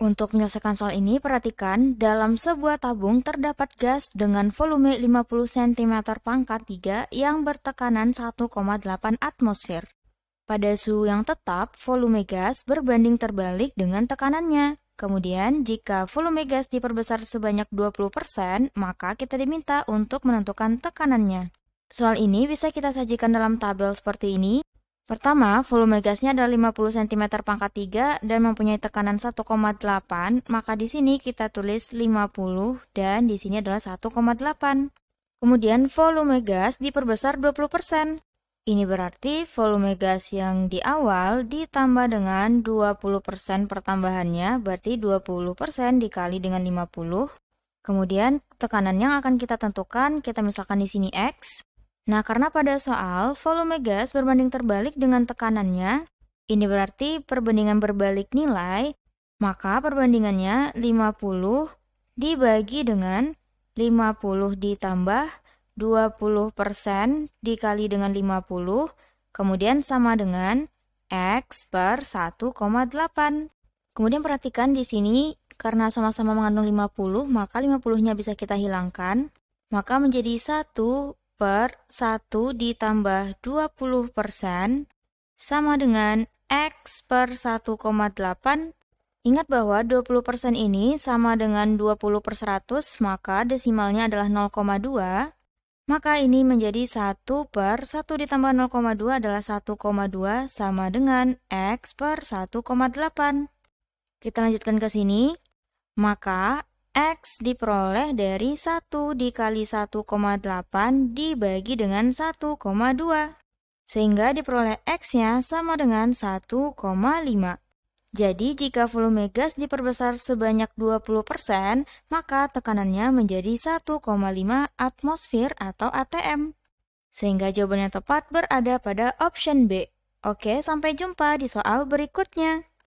Untuk menyelesaikan soal ini, perhatikan dalam sebuah tabung terdapat gas dengan volume 50 cm pangkat 3 yang bertekanan 1,8 atmosfer. Pada suhu yang tetap, volume gas berbanding terbalik dengan tekanannya. Kemudian, jika volume gas diperbesar sebanyak 20%, maka kita diminta untuk menentukan tekanannya. Soal ini bisa kita sajikan dalam tabel seperti ini, Pertama, volume gasnya adalah 50 cm pangkat 3 dan mempunyai tekanan 1,8, maka di sini kita tulis 50 dan di sini adalah 1,8. Kemudian volume gas diperbesar 20%. Ini berarti volume gas yang di awal ditambah dengan 20% pertambahannya, berarti 20% dikali dengan 50. Kemudian tekanan yang akan kita tentukan, kita misalkan di sini X, Nah, karena pada soal volume gas berbanding terbalik dengan tekanannya, ini berarti perbandingan berbalik nilai, maka perbandingannya 50 dibagi dengan 50 ditambah 20% dikali dengan 50, kemudian sama dengan X per 1,8. Kemudian perhatikan di sini, karena sama-sama mengandung 50, maka 50-nya bisa kita hilangkan, maka menjadi 1 per 1 ditambah 20 persen sama dengan X per 1,8. Ingat bahwa 20 persen ini sama dengan 20 per 100, maka desimalnya adalah 0,2. Maka ini menjadi 1 per 1 ditambah 0,2 adalah 1,2 sama dengan X per 1,8. Kita lanjutkan ke sini. Maka X diperoleh dari 1 dikali 1,8 dibagi dengan 1,2 sehingga diperoleh X-nya sama dengan 1,5. Jadi jika volume gas diperbesar sebanyak 20%, maka tekanannya menjadi 1,5 atmosfer atau ATM. Sehingga jawaban yang tepat berada pada option B. Oke, sampai jumpa di soal berikutnya.